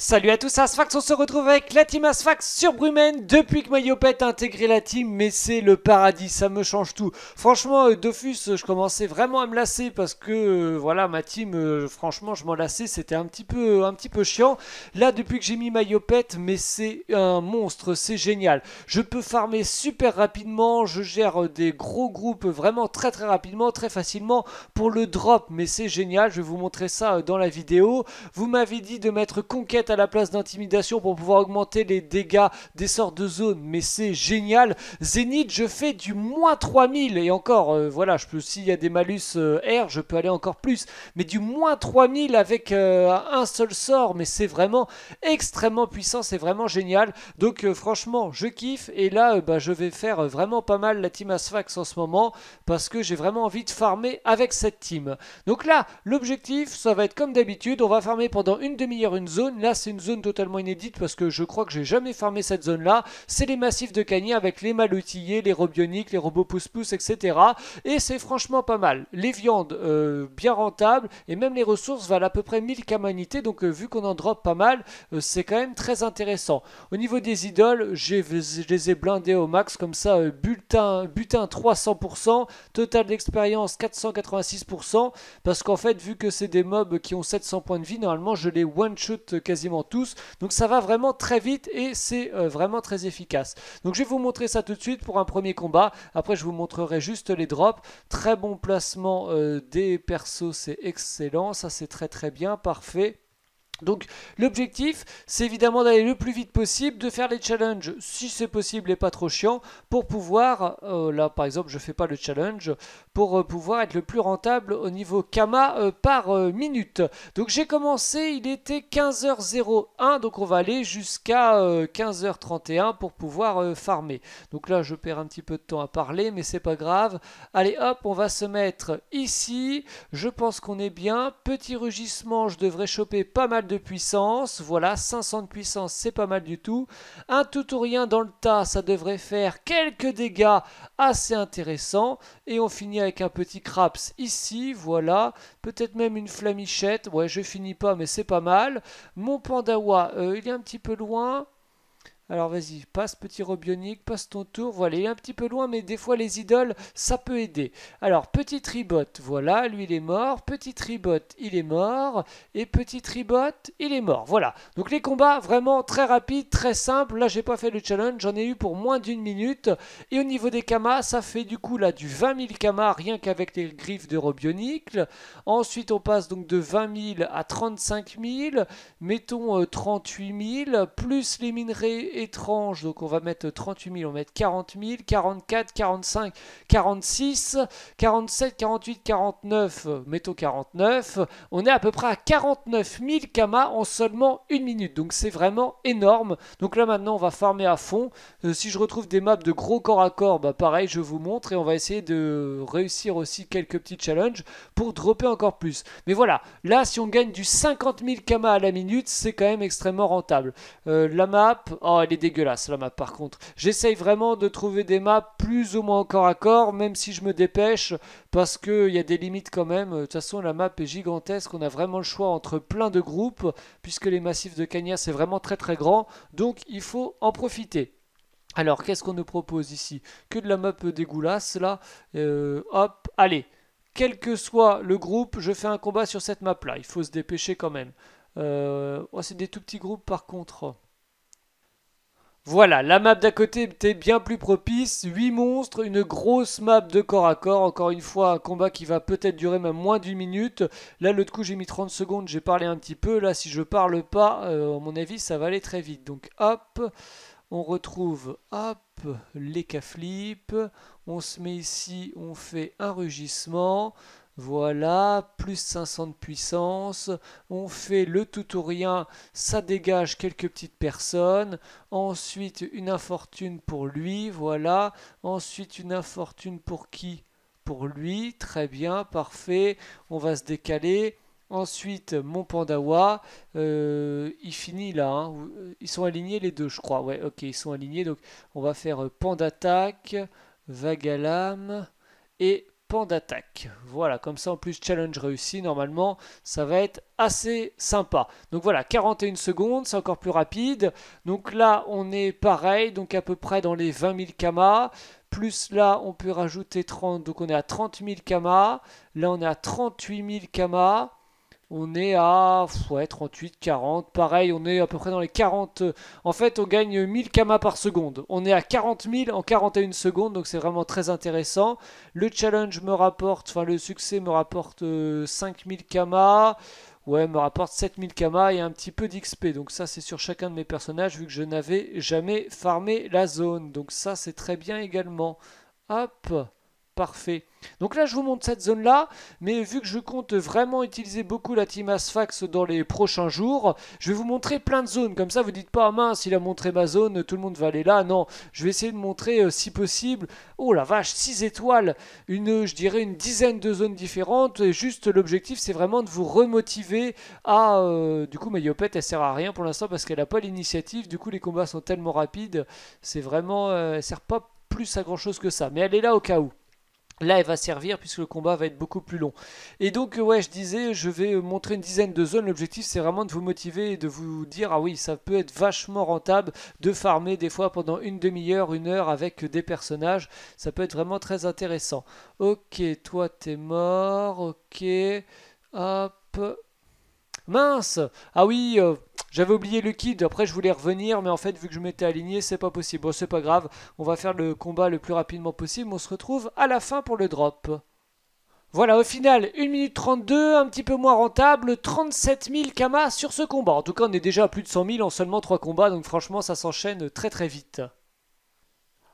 Salut à tous, Asfax, on se retrouve avec la team Asfax sur Brumen. Depuis que Mayopet a intégré la team, mais c'est le paradis, ça me change tout. Franchement, euh, Dofus, euh, je commençais vraiment à me lasser parce que, euh, voilà, ma team, franchement, je m'en lassais, c'était un petit peu un petit peu chiant. Là, depuis que j'ai mis Mayopet, mais c'est un monstre, c'est génial. Je peux farmer super rapidement, je gère des gros groupes vraiment très très rapidement, très facilement pour le drop, mais c'est génial, je vais vous montrer ça dans la vidéo. Vous m'avez dit de mettre conquête à la place d'intimidation pour pouvoir augmenter les dégâts des sorts de zone. Mais c'est génial. Zénith, je fais du moins 3000. Et encore, euh, voilà, je peux s'il y a des malus euh, R, je peux aller encore plus. Mais du moins 3000 avec euh, un seul sort. Mais c'est vraiment extrêmement puissant. C'est vraiment génial. Donc franchement, je kiffe. Et là, bah, je vais faire vraiment pas mal la team Asphax en ce moment. Parce que j'ai vraiment envie de farmer avec cette team. Donc là, l'objectif, ça va être comme d'habitude. On va farmer pendant une demi-heure une zone. Là, c'est une zone totalement inédite parce que je crois que j'ai jamais farmé cette zone-là. C'est les massifs de canier avec les maloutillés, les robioniques, les robots pousse-pousse, etc. Et c'est franchement pas mal. Les viandes, euh, bien rentables, et même les ressources valent à peu près 1000 camanités, donc euh, vu qu'on en drop pas mal, euh, c'est quand même très intéressant. Au niveau des idoles, je les ai blindés au max, comme ça, bulletin, butin 300%, total d'expérience 486%, parce qu'en fait, vu que c'est des mobs qui ont 700 points de vie, normalement je les one shoot quasiment tous. Donc ça va vraiment très vite et c'est euh, vraiment très efficace. Donc je vais vous montrer ça tout de suite pour un premier combat. Après je vous montrerai juste les drops. Très bon placement euh, des persos, c'est excellent. Ça c'est très très bien, parfait. Donc l'objectif, c'est évidemment d'aller le plus vite possible, de faire les challenges si c'est possible et pas trop chiant, pour pouvoir, euh, là par exemple je fais pas le challenge, pour euh, pouvoir être le plus rentable au niveau Kama euh, par euh, minute. Donc j'ai commencé, il était 15h01, donc on va aller jusqu'à 15h31 pour pouvoir farmer. Donc là je perds un petit peu de temps à parler, mais c'est pas grave. Allez hop, on va se mettre ici, je pense qu'on est bien. Petit rugissement, je devrais choper pas mal de puissance, voilà, 500 de puissance, c'est pas mal du tout. Un tout ou rien dans le tas, ça devrait faire quelques dégâts assez intéressants. Et on finit avec un petit craps ici, voilà. Peut-être même une flamichette. Ouais, je finis pas, mais c'est pas mal. Mon pandawa, euh, il est un petit peu loin. Alors vas-y, passe petit Robionic, passe ton tour. Voilà, il est un petit peu loin, mais des fois les idoles, ça peut aider. Alors, petit Ribot, voilà, lui il est mort. Petit Ribot, il est mort. Et petit Ribot, il est mort. Voilà. Donc les combats, vraiment très rapides, très simples. Là, j'ai pas fait le challenge, j'en ai eu pour moins d'une minute. Et au niveau des kamas, ça fait du coup là du 20 000 kamas, rien qu'avec les griffes de Robionic. Ensuite, on passe donc de 20 000 à 35 000. Mettons 38 euh, 000, plus les minerais étrange. Donc on va mettre 38 000, on va mettre 40 000, 44, 45, 46, 47, 48, 49, métaux 49. On est à peu près à 49 000 Kama en seulement une minute. Donc c'est vraiment énorme. Donc là maintenant on va farmer à fond. Euh, si je retrouve des maps de gros corps à corps, bah pareil je vous montre et on va essayer de réussir aussi quelques petits challenges pour dropper encore plus. Mais voilà, là si on gagne du 50 000 Kama à la minute, c'est quand même extrêmement rentable. Euh, la map, oh, elle est dégueulasse la map par contre. J'essaye vraiment de trouver des maps plus ou moins encore à corps, même si je me dépêche, parce qu'il y a des limites quand même. De toute façon, la map est gigantesque, on a vraiment le choix entre plein de groupes, puisque les massifs de Cagna c'est vraiment très très grand, donc il faut en profiter. Alors, qu'est-ce qu'on nous propose ici Que de la map dégoulasse, là. Euh, hop, allez. Quel que soit le groupe, je fais un combat sur cette map-là. Il faut se dépêcher quand même. Euh, oh, c'est des tout petits groupes, par contre. Voilà, la map d'à côté était bien plus propice, 8 monstres, une grosse map de corps à corps, encore une fois un combat qui va peut-être durer même moins d'une minute. Là l'autre coup j'ai mis 30 secondes, j'ai parlé un petit peu, là si je parle pas, euh, à mon avis ça va aller très vite. Donc hop, on retrouve hop, les caflips, on se met ici, on fait un rugissement, voilà, plus 500 de puissance, on fait le tout ou rien, ça dégage quelques petites personnes, ensuite une infortune pour lui, voilà, ensuite une infortune pour qui Pour lui, très bien, parfait, on va se décaler. Ensuite, mon Pandawa, euh, il finit là. Hein. Euh, ils sont alignés les deux, je crois. Ouais, ok, ils sont alignés. Donc, on va faire euh, d'attaque, Vagalam et pan d'attaque. Voilà, comme ça en plus challenge réussi, normalement ça va être assez sympa. Donc voilà, 41 secondes, c'est encore plus rapide. Donc là on est pareil, donc à peu près dans les 20 000 kamas. Plus là on peut rajouter 30, donc on est à 30 000 kamas. Là on est à 38 000 kamas on est à ouais, 38, 40. Pareil, on est à peu près dans les 40. En fait, on gagne 1000 kamas par seconde. On est à 40 000 en 41 secondes, donc c'est vraiment très intéressant. Le challenge me rapporte, enfin le succès me rapporte 5000 euh, kamas. Ouais, me rapporte 7000 kamas et un petit peu d'XP. Donc ça, c'est sur chacun de mes personnages, vu que je n'avais jamais farmé la zone. Donc ça, c'est très bien également. Hop parfait. Donc là, je vous montre cette zone-là, mais vu que je compte vraiment utiliser beaucoup la team Asfax dans les prochains jours, je vais vous montrer plein de zones. Comme ça, vous dites pas, ah mince, il a montré ma zone, tout le monde va aller là. Non, je vais essayer de montrer, euh, si possible, oh la vache, 6 étoiles, une, je dirais une dizaine de zones différentes. Et juste, l'objectif, c'est vraiment de vous remotiver à... Euh, du coup, ma Mayopet, elle sert à rien pour l'instant parce qu'elle n'a pas l'initiative. Du coup, les combats sont tellement rapides, c'est vraiment... Euh, elle sert pas plus à grand chose que ça, mais elle est là au cas où. Là, elle va servir puisque le combat va être beaucoup plus long. Et donc, euh, ouais, je disais, je vais euh, montrer une dizaine de zones. L'objectif, c'est vraiment de vous motiver et de vous dire, ah oui, ça peut être vachement rentable de farmer des fois pendant une demi-heure, une heure avec des personnages. Ça peut être vraiment très intéressant. Ok, toi, t'es mort. Ok. Hop mince, ah oui, euh, j'avais oublié le kit. après je voulais revenir, mais en fait, vu que je m'étais aligné, c'est pas possible. Bon, c'est pas grave, on va faire le combat le plus rapidement possible, on se retrouve à la fin pour le drop. Voilà, au final, 1 minute 32, un petit peu moins rentable, 37 000 kamas sur ce combat. En tout cas, on est déjà à plus de 100 000 en seulement 3 combats, donc franchement, ça s'enchaîne très très vite.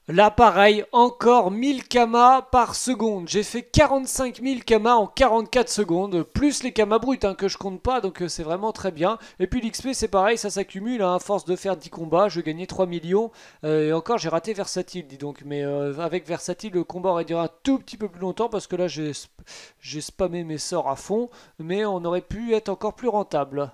Là, pareil, encore 1000 kamas par seconde. J'ai fait 45 000 kamas en 44 secondes, plus les kamas bruts hein, que je compte pas, donc euh, c'est vraiment très bien. Et puis l'XP, c'est pareil, ça s'accumule. Hein, à force de faire 10 combats, je gagnais 3 millions. Euh, et encore, j'ai raté Versatile, dis donc. Mais euh, avec Versatile, le combat aurait duré un tout petit peu plus longtemps parce que là, j'ai sp spammé mes sorts à fond. Mais on aurait pu être encore plus rentable.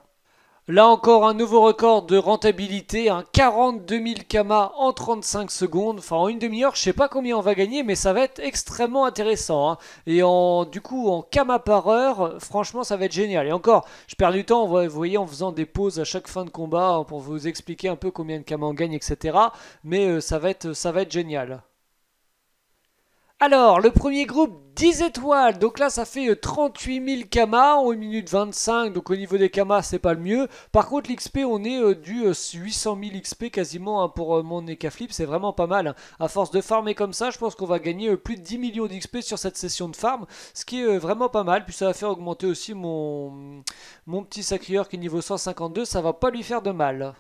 Là encore un nouveau record de rentabilité, un 42 000 kama en 35 secondes, enfin en une demi-heure, je sais pas combien on va gagner, mais ça va être extrêmement intéressant. Hein. Et en, du coup en kama par heure, franchement ça va être génial. Et encore, je perds du temps, vous voyez, en faisant des pauses à chaque fin de combat hein, pour vous expliquer un peu combien de kama on gagne, etc. Mais euh, ça, va être, ça va être génial. Alors, le premier groupe, 10 étoiles. Donc là, ça fait 38 000 kamas en 1 minute 25. Donc au niveau des kamas, c'est pas le mieux. Par contre, l'XP, on est euh, du 800 000 XP quasiment hein, pour euh, mon Ekaflip. C'est vraiment pas mal. Hein. À force de farmer comme ça, je pense qu'on va gagner euh, plus de 10 millions d'XP sur cette session de farm. Ce qui est vraiment pas mal. Puis ça va faire augmenter aussi mon, mon petit sacrieur qui est niveau 152. Ça va pas lui faire de mal.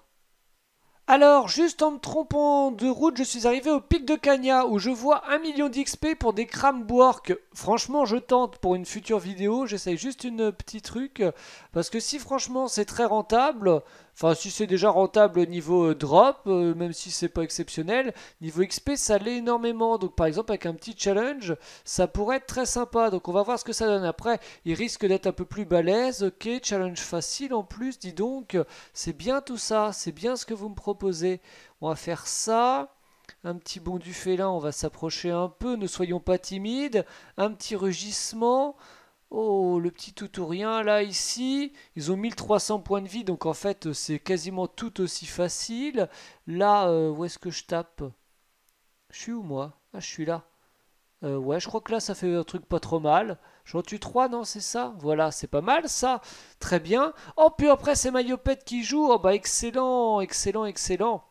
Alors, juste en me trompant de route, je suis arrivé au pic de Cagna où je vois 1 million d'XP pour des Crambork. Franchement, je tente pour une future vidéo. J'essaye juste une petite truc parce que si franchement c'est très rentable, Enfin, si c'est déjà rentable niveau euh, drop, euh, même si c'est pas exceptionnel, niveau XP, ça l'est énormément. Donc, par exemple, avec un petit challenge, ça pourrait être très sympa. Donc, on va voir ce que ça donne. Après, il risque d'être un peu plus balèze. Ok, challenge facile en plus, dis donc. C'est bien tout ça, c'est bien ce que vous me proposez. On va faire ça un petit bond du félin, on va s'approcher un peu, ne soyons pas timides, un petit rugissement, Oh, le petit rien là, ici, ils ont 1300 points de vie, donc en fait, c'est quasiment tout aussi facile. Là, euh, où est-ce que je tape Je suis où, moi Ah, je suis là. Euh, ouais, je crois que là, ça fait un truc pas trop mal. J'en tue 3, non, c'est ça Voilà, c'est pas mal, ça. Très bien. Oh, puis après, c'est Mayopette qui joue. Oh, bah, excellent, excellent, excellent.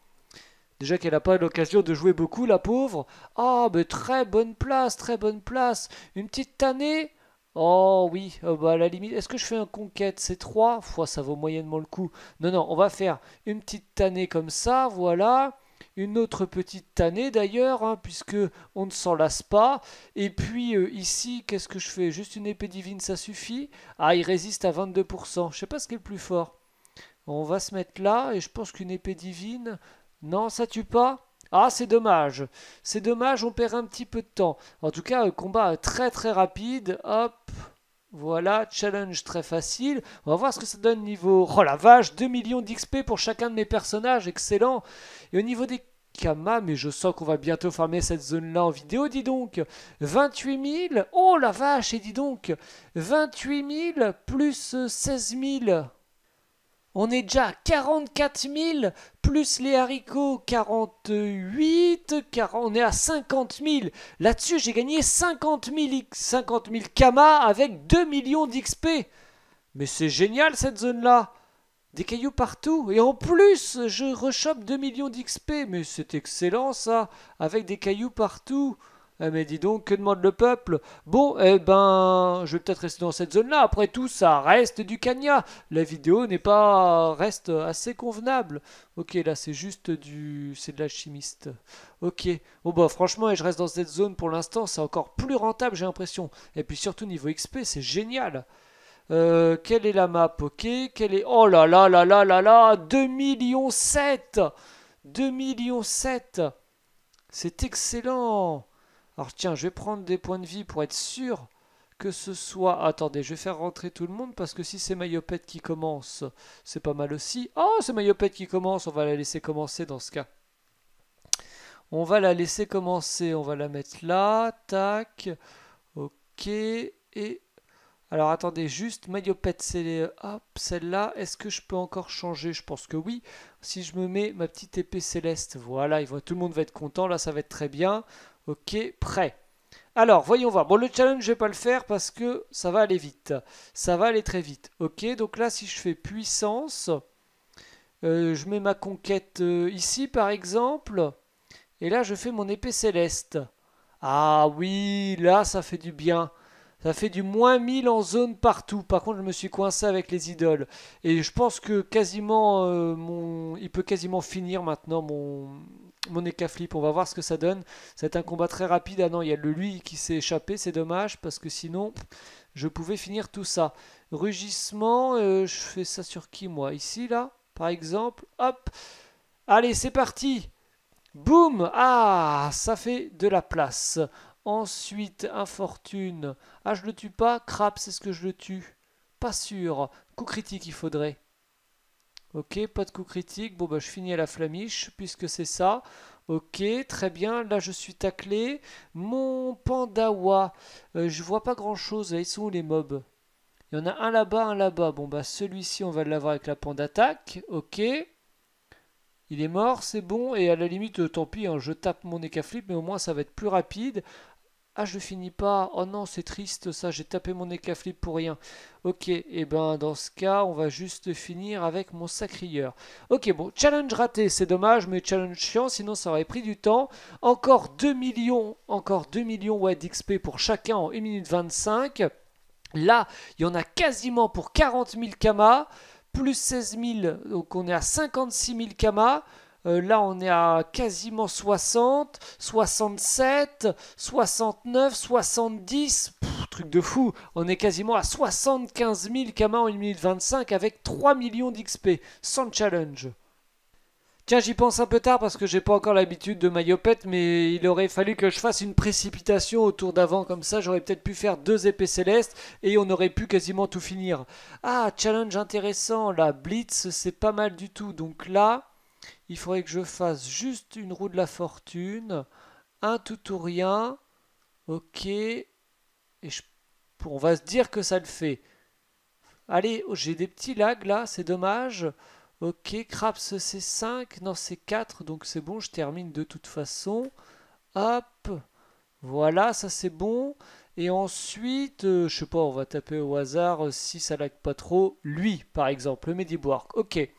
Déjà qu'elle n'a pas l'occasion de jouer beaucoup, la pauvre. Ah, oh, bah, mais très bonne place, très bonne place. Une petite tannée Oh oui, euh, bah, à la limite, est-ce que je fais un conquête C'est 3 fois, ça vaut moyennement le coup. Non, non, on va faire une petite tannée comme ça, voilà. Une autre petite tannée d'ailleurs, hein, puisque on ne s'en lasse pas. Et puis euh, ici, qu'est-ce que je fais Juste une épée divine, ça suffit Ah, il résiste à 22%. Je sais pas ce qui est le plus fort. On va se mettre là, et je pense qu'une épée divine... Non, ça tue pas ah, c'est dommage. C'est dommage, on perd un petit peu de temps. En tout cas, euh, combat euh, très très rapide. Hop. Voilà, challenge très facile. On va voir ce que ça donne niveau... Oh la vache, 2 millions d'XP pour chacun de mes personnages, excellent. Et au niveau des Kama, mais je sens qu'on va bientôt farmer cette zone-là en vidéo, dis donc. 28 000, oh la vache, et dis donc, 28 000 plus 16 000. On est déjà à 44 000, plus les haricots 48, on est à 50 000. Là-dessus, j'ai gagné 50 000, 50 Kama avec 2 millions d'XP. Mais c'est génial cette zone-là. Des cailloux partout. Et en plus, je rechoppe 2 millions d'XP. Mais c'est excellent ça, avec des cailloux partout. Eh mais dis donc, que demande le peuple Bon, eh ben, je vais peut-être rester dans cette zone-là. Après tout, ça reste du cagna. La vidéo n'est pas reste assez convenable. Ok, là, c'est juste du, c'est de l'alchimiste. Ok. Bon bah franchement, et je reste dans cette zone pour l'instant. C'est encore plus rentable, j'ai l'impression. Et puis surtout niveau XP, c'est génial. Euh, quelle est la map Ok. Quelle est Oh là là là là là là 2 millions 7 2 millions 7 C'est excellent alors tiens, je vais prendre des points de vie pour être sûr que ce soit... Attendez, je vais faire rentrer tout le monde parce que si c'est Mayopette qui commence, c'est pas mal aussi. Oh, c'est Mayopette qui commence, on va la laisser commencer dans ce cas. On va la laisser commencer, on va la mettre là, tac, ok, et... Alors attendez, juste Mayopette, c'est les... Hop, celle-là, est-ce que je peux encore changer Je pense que oui. Si je me mets ma petite épée céleste, voilà, tout le monde va être content, là ça va être très bien. Ok, prêt. Alors, voyons voir. Bon, le challenge, je ne vais pas le faire parce que ça va aller vite. Ça va aller très vite. Ok, donc là, si je fais puissance, euh, je mets ma conquête euh, ici, par exemple. Et là, je fais mon épée céleste. Ah oui, là, ça fait du bien. Ça fait du moins 1000 en zone partout. Par contre, je me suis coincé avec les idoles. Et je pense que quasiment, euh, mon... il peut quasiment finir maintenant mon, mon Flip. On va voir ce que ça donne. C'est un combat très rapide. Ah non, il y a le lui qui s'est échappé. C'est dommage parce que sinon, je pouvais finir tout ça. Rugissement, euh, je fais ça sur qui moi Ici, là, par exemple. Hop Allez, c'est parti Boum Ah Ça fait de la place. Ensuite, infortune. Ah, je le tue pas Crap, c'est ce que je le tue. Pas sûr. Coup critique, il faudrait. Ok, pas de coup critique. Bon, bah, je finis à la flamiche, puisque c'est ça. Ok, très bien. Là, je suis taclé. Mon pandawa. Euh, je vois pas grand-chose. Ils sont où les mobs Il y en a un là-bas, un là-bas. Bon, bah, celui-ci, on va l'avoir avec la panda attaque. Ok. Il est mort, c'est bon. Et à la limite, euh, tant pis, hein, je tape mon écaflip, mais au moins, ça va être plus rapide. Ah, je finis pas. Oh non, c'est triste ça, j'ai tapé mon écaflip pour rien. Ok, et eh ben dans ce cas, on va juste finir avec mon sacrilleur, Ok, bon, challenge raté, c'est dommage, mais challenge chiant, sinon ça aurait pris du temps. Encore 2 millions, encore 2 millions ouais, d'XP pour chacun en 1 minute 25. Là, il y en a quasiment pour 40 000 kamas, plus 16 000, donc on est à 56 000 kamas. Euh, là, on est à quasiment 60, 67, 69, 70. dix truc de fou. On est quasiment à 75 000 Kama en 1 minute 25 avec 3 millions d'XP sans challenge. Tiens, j'y pense un peu tard parce que j'ai pas encore l'habitude de maillopette, mais il aurait fallu que je fasse une précipitation autour d'avant, comme ça j'aurais peut-être pu faire deux épées célestes et on aurait pu quasiment tout finir. Ah, challenge intéressant, la Blitz c'est pas mal du tout, donc là, il faudrait que je fasse juste une roue de la fortune, un tout ou rien, ok, et je, on va se dire que ça le fait. Allez, oh, j'ai des petits lags là, c'est dommage. Ok, Craps c'est 5, non c'est 4, donc c'est bon, je termine de toute façon. Hop, voilà, ça c'est bon. Et ensuite, euh, je sais pas, on va taper au hasard euh, si ça lag pas trop. Lui, par exemple, le Mediborg. Ok.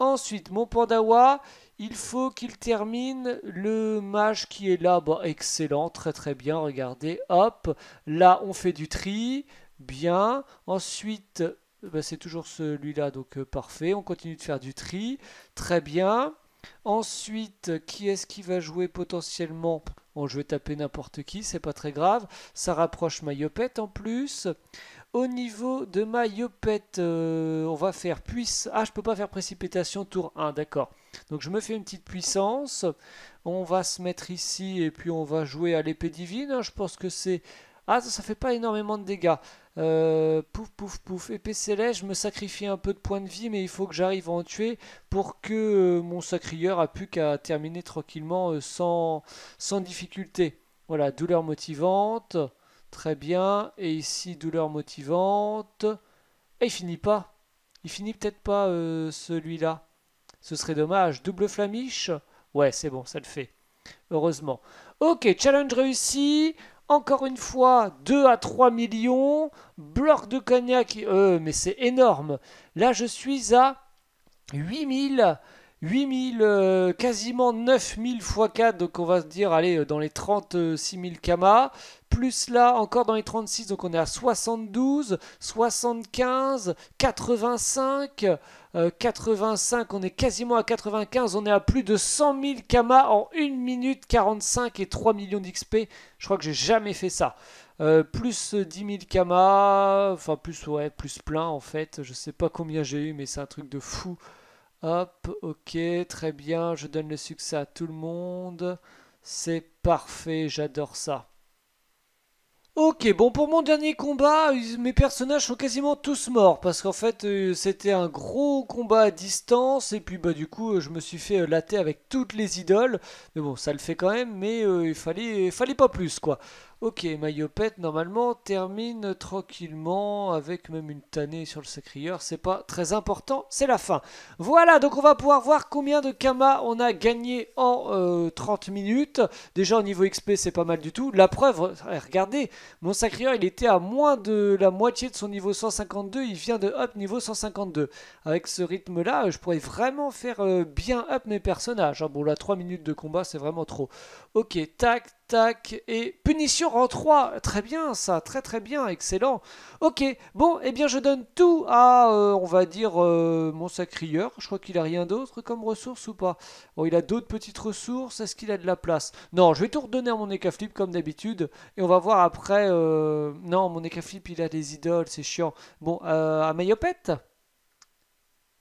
Ensuite, mon Pandawa, il faut qu'il termine le match qui est là. Bon, excellent, très très bien, regardez, hop. Là, on fait du tri, bien. Ensuite, bah, c'est toujours celui-là, donc euh, parfait. On continue de faire du tri, très bien. Ensuite, qui est-ce qui va jouer potentiellement Bon, je vais taper n'importe qui, c'est pas très grave. Ça rapproche ma en plus. Au niveau de ma yopette, euh, on va faire puissance. Ah, je peux pas faire précipitation tour 1, d'accord. Donc je me fais une petite puissance. On va se mettre ici et puis on va jouer à l'épée divine. Hein. Je pense que c'est... Ah, ça, ne fait pas énormément de dégâts. Euh, pouf, pouf, pouf. Épée céleste, je me sacrifie un peu de points de vie, mais il faut que j'arrive à en tuer pour que euh, mon sacrieur a plus qu'à terminer tranquillement sans difficulté. Voilà, douleur motivante. Très bien. Et ici, douleur motivante. Et il finit pas. Il finit peut-être pas euh, celui-là. Ce serait dommage. Double flamiche Ouais, c'est bon, ça le fait. Heureusement. Ok, challenge réussi. Encore une fois, 2 à 3 millions. Bloc de cognac. Euh, mais c'est énorme. Là, je suis à 8000. 8000, euh, quasiment 9000 x 4, donc on va se dire, allez, euh, dans les 36 000 kamas, plus là, encore dans les 36, donc on est à 72, 75, 85, 85, on est quasiment à 95, on est à plus de 100 000 kamas en 1 minute 45 et 3 millions d'XP, je crois que j'ai jamais fait ça. Euh, plus 10 000 kamas, enfin plus, ouais, plus plein en fait, je sais pas combien j'ai eu, mais c'est un truc de fou. Hop, ok, très bien, je donne le succès à tout le monde. C'est parfait, j'adore ça. Ok, bon pour mon dernier combat, mes personnages sont quasiment tous morts parce qu'en fait euh, c'était un gros combat à distance et puis bah du coup euh, je me suis fait euh, latter avec toutes les idoles. Mais bon, ça le fait quand même, mais il fallait, il fallait pas plus quoi. Ok, Mayopet, normalement, termine tranquillement avec même une tannée sur le sacrieur. C'est pas très important, c'est la fin. Voilà, donc on va pouvoir voir combien de Kama on a gagné en 30 euh, minutes. Déjà, au niveau XP, c'est pas mal du tout. La preuve, eh, regardez, mon sacrieur, il était à moins de la moitié de son niveau 152. Il vient de up niveau 152. Avec ce rythme-là, je pourrais vraiment faire euh, bien up mes personnages. Hein. Bon, là, 3 minutes de combat, c'est vraiment trop. Ok, tac, Tac, et punition en 3. Très bien, ça, très très bien, excellent. Ok, bon, et eh bien je donne tout à, euh, on va dire, euh, mon sacrieur. Je crois qu'il a rien d'autre comme ressource ou pas. Bon, il a d'autres petites ressources, est-ce qu'il a de la place Non, je vais tout redonner à mon Ekaflip comme d'habitude, et on va voir après... Euh, non, mon Ekaflip il a des idoles, c'est chiant. Bon, à Mayopette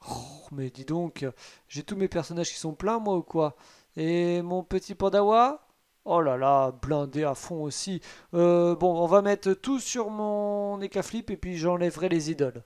oh, mais dis donc, j'ai tous mes personnages qui sont pleins, moi, ou quoi Et mon petit Pandawa Oh là là, blindé à fond aussi. Euh, bon, on va mettre tout sur mon écaflip et puis j'enlèverai les idoles.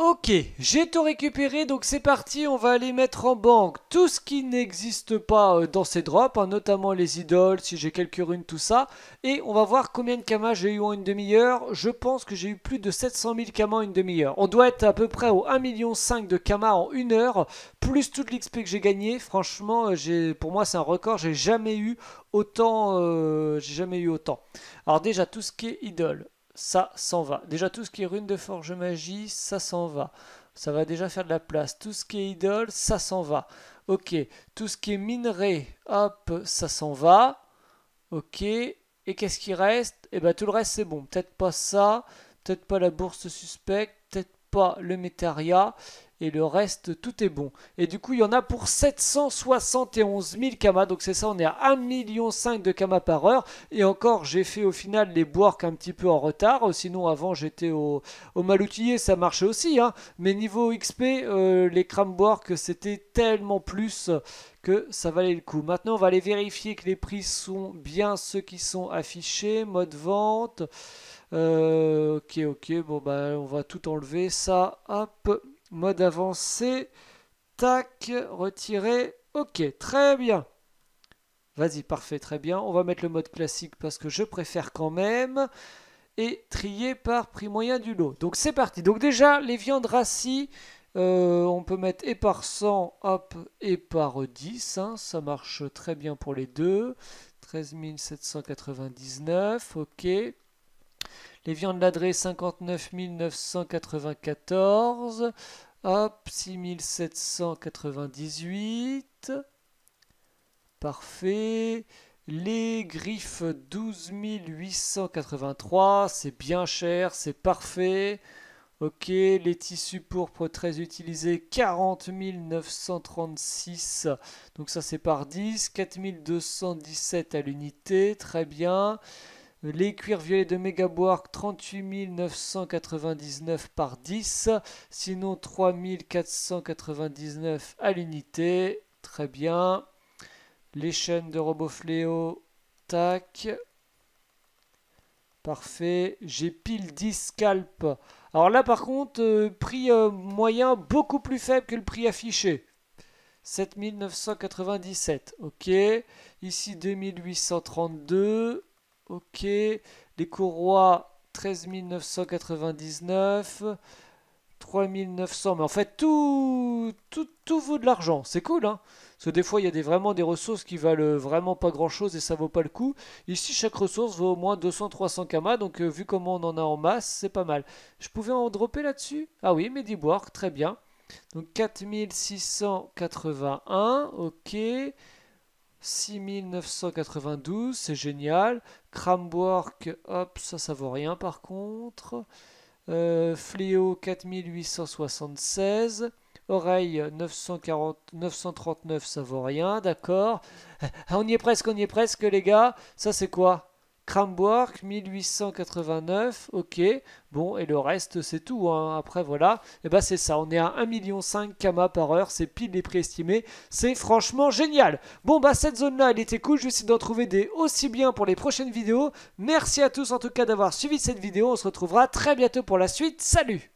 Ok, j'ai tout récupéré, donc c'est parti, on va aller mettre en banque tout ce qui n'existe pas euh, dans ces drops, hein, notamment les idoles, si j'ai quelques runes, tout ça. Et on va voir combien de kamas j'ai eu en une demi-heure. Je pense que j'ai eu plus de 700 000 kamas en une demi-heure. On doit être à peu près au 1,5 million de kamas en une heure, plus toute l'XP que j'ai gagné. Franchement, euh, pour moi c'est un record, j'ai jamais eu autant... Euh, j'ai jamais eu autant. Alors déjà, tout ce qui est idole ça s'en va. Déjà tout ce qui est rune de forge magie, ça s'en va. Ça va déjà faire de la place. Tout ce qui est idole, ça s'en va. Ok, tout ce qui est minerai, hop, ça s'en va. Ok, et qu'est-ce qui reste Eh bien tout le reste c'est bon. Peut-être pas ça, peut-être pas la bourse suspecte, peut-être pas le métaria, et le reste, tout est bon. Et du coup, il y en a pour 771 000 kamas, donc c'est ça, on est à 1,5 million de kamas par heure. Et encore, j'ai fait au final les Bork un petit peu en retard, sinon avant j'étais au, au Maloutillé, ça marchait aussi. Hein. Mais niveau XP, euh, les les que c'était tellement plus que ça valait le coup. Maintenant, on va aller vérifier que les prix sont bien ceux qui sont affichés, mode vente. Euh, ok, ok, bon bah on va tout enlever, ça, hop mode avancé, tac, retirer, ok, très bien. Vas-y, parfait, très bien. On va mettre le mode classique parce que je préfère quand même. Et trier par prix moyen du lot. Donc c'est parti. Donc déjà, les viandes rassis, euh, on peut mettre et par 100, hop, et par 10. Hein. ça marche très bien pour les deux. 13 799, ok. Les viandes ladrées, 59 994. Hop, 6798. Parfait. Les griffes 12 883, c'est bien cher, c'est parfait. Ok, les tissus pourpres très utilisés 40 936, donc ça c'est par 10, 4217 à l'unité, très bien. Les cuirs violets de Megaboark, 38 999 par 10. Sinon, 3 499 à l'unité. Très bien. Les chaînes de RoboFléo. tac. Parfait. J'ai pile 10 scalps. Alors là, par contre, euh, prix euh, moyen beaucoup plus faible que le prix affiché. 7997. Ok. Ici, 2832. Ok. Les courroies, 13 999. 3900. Mais en fait, tout, tout, vaut de l'argent. C'est cool, hein Parce que des fois, il y a des, vraiment des ressources qui valent euh, vraiment pas grand-chose et ça vaut pas le coup. Ici, chaque ressource vaut au moins 200-300 kama. Donc, euh, vu comment on en a en masse, c'est pas mal. Je pouvais en dropper là-dessus Ah oui, Boire, très bien. Donc, 4681. Ok. 6992, c'est génial. Cramwork, hop, ça, ça vaut rien par contre. Euh, Fléau, 4876. Oreille, 940, 939, ça vaut rien, d'accord. on y est presque, on y est presque, les gars. Ça, c'est quoi Cramborg 1889, ok, bon, et le reste c'est tout, hein. après voilà, et eh bah, ben, c'est ça, on est à 1,5 million kama par heure, c'est pile les prix estimés, c'est franchement génial Bon bah cette zone là elle était cool, je vais essayer d'en trouver des aussi bien pour les prochaines vidéos, merci à tous en tout cas d'avoir suivi cette vidéo, on se retrouvera très bientôt pour la suite, salut